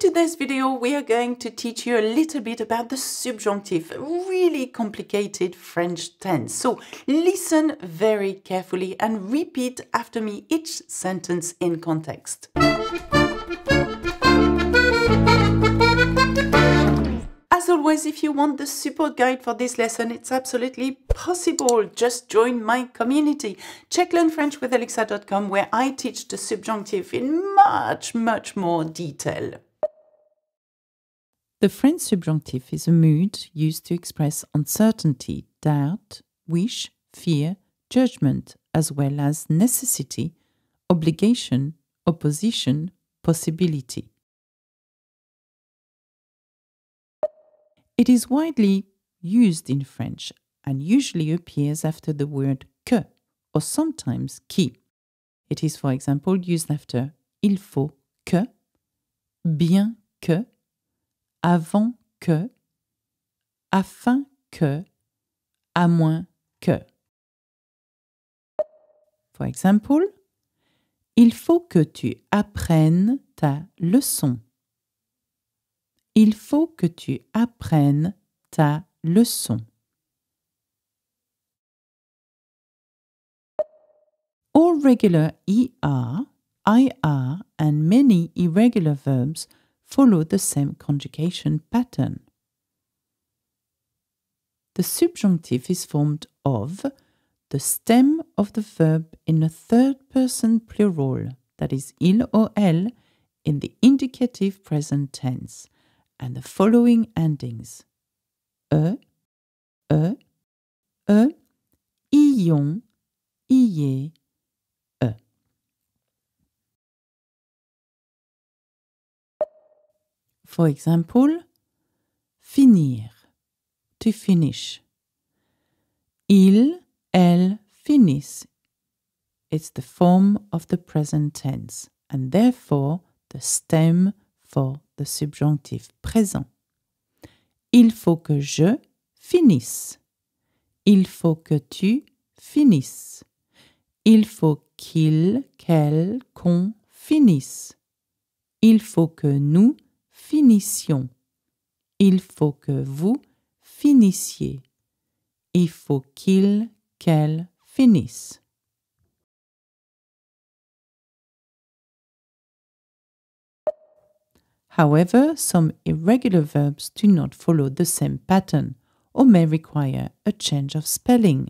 In today's video, we are going to teach you a little bit about the subjunctive, really complicated French tense. So listen very carefully and repeat after me each sentence in context. As always, if you want the support guide for this lesson, it's absolutely possible. Just join my community, checklearnfrenchwithalexa.com, where I teach the subjunctive in much, much more detail. The French subjunctive is a mood used to express uncertainty, doubt, wish, fear, judgment, as well as necessity, obligation, opposition, possibility. It is widely used in French and usually appears after the word que or sometimes qui. It is, for example, used after il faut que, bien que, avant que, afin que, à moins que. For exemple, il faut que tu apprennes ta leçon. Il faut que tu apprennes ta leçon. All regular ER, IR and many irregular verbs follow the same conjugation pattern. The subjunctive is formed of the stem of the verb in a third person plural, that is il or elle, in the indicative present tense, and the following endings e, e, e, ion, ié, For example, finir. To finish. Il, elle finissent. It's the form of the present tense and therefore the stem for the subjunctive présent. Il faut que je finisse. Il faut que tu finisses. Il faut qu'il, qu'elle, qu'on finisse. Il faut que nous finition. Il faut que vous finissiez. Il faut qu'il, qu'elle finisse. However, some irregular verbs do not follow the same pattern or may require a change of spelling.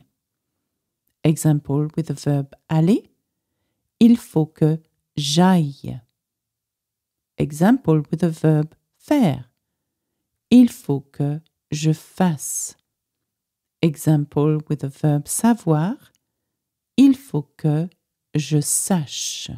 Example with the verb aller, il faut que j'aille. Example with the verb faire. Il faut que je fasse. Example with the verb savoir. Il faut que je sache.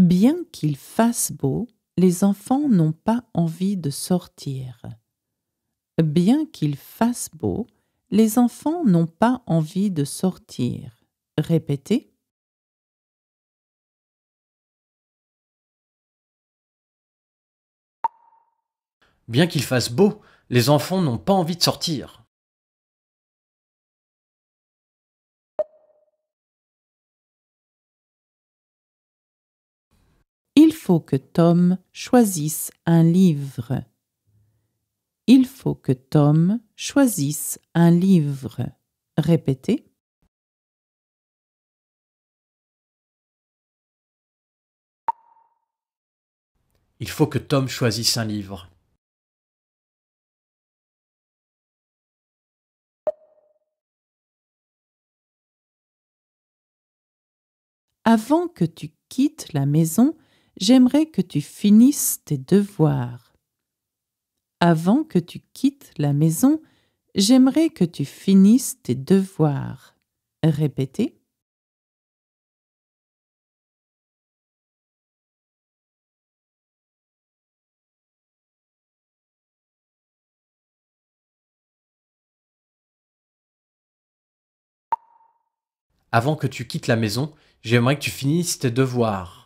Bien qu'il fasse beau, les enfants n'ont pas envie de sortir. Bien qu'il fasse beau, les enfants n'ont pas envie de sortir. Répétez. Bien qu'il fasse beau, les enfants n'ont pas envie de sortir. Il faut que Tom choisisse un livre. Il faut que Tom choisisse un livre. Répétez. Il faut que Tom choisisse un livre. Avant que tu quittes la maison, j'aimerais que tu finisses tes devoirs. Avant que tu quittes la maison, j'aimerais que tu finisses tes devoirs. Répétez. Avant que tu quittes la maison, j'aimerais que tu finisses tes devoirs.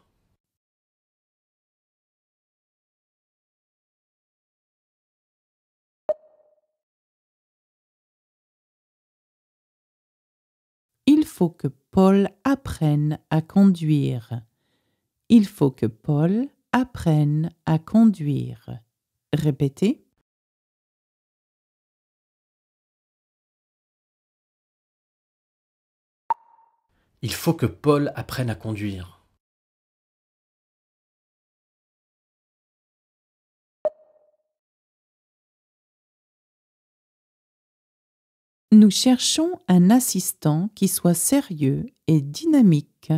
faut que Paul apprenne à conduire. Il faut que Paul apprenne à conduire. Répétez. Il faut que Paul apprenne à conduire. Nous cherchons un assistant qui soit sérieux et dynamique.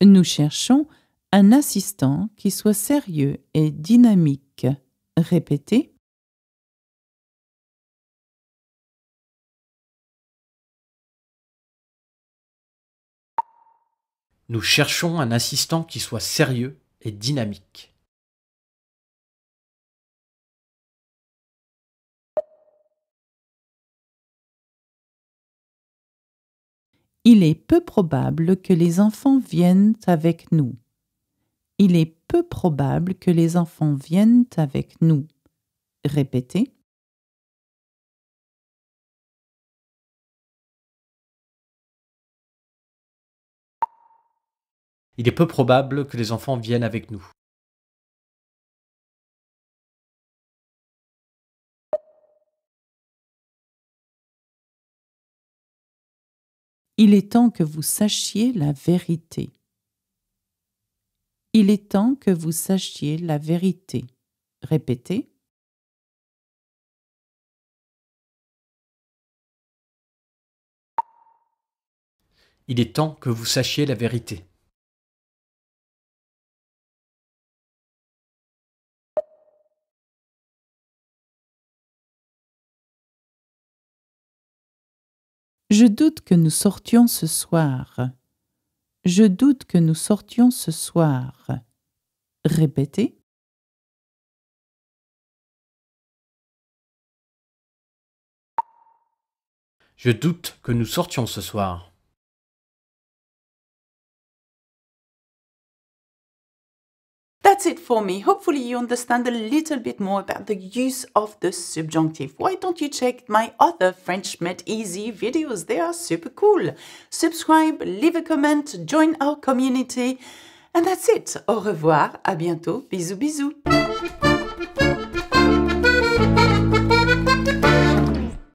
Nous cherchons un assistant qui soit sérieux et dynamique. Répétez. Nous cherchons un assistant qui soit sérieux et dynamique. Il est peu probable que les enfants viennent avec nous. Il est peu probable que les enfants viennent avec nous. Répétez. Il est peu probable que les enfants viennent avec nous. Il est temps que vous sachiez la vérité. Il est temps que vous sachiez la vérité. Répétez. Il est temps que vous sachiez la vérité. Je doute que nous sortions ce soir. Je doute que nous sortions ce soir. Répétez. Je doute que nous sortions ce soir. that's it for me. Hopefully you understand a little bit more about the use of the subjunctive. Why don't you check my other French Met Easy videos? They are super cool. Subscribe, leave a comment, join our community. And that's it. Au revoir, à bientôt, bisous bisous.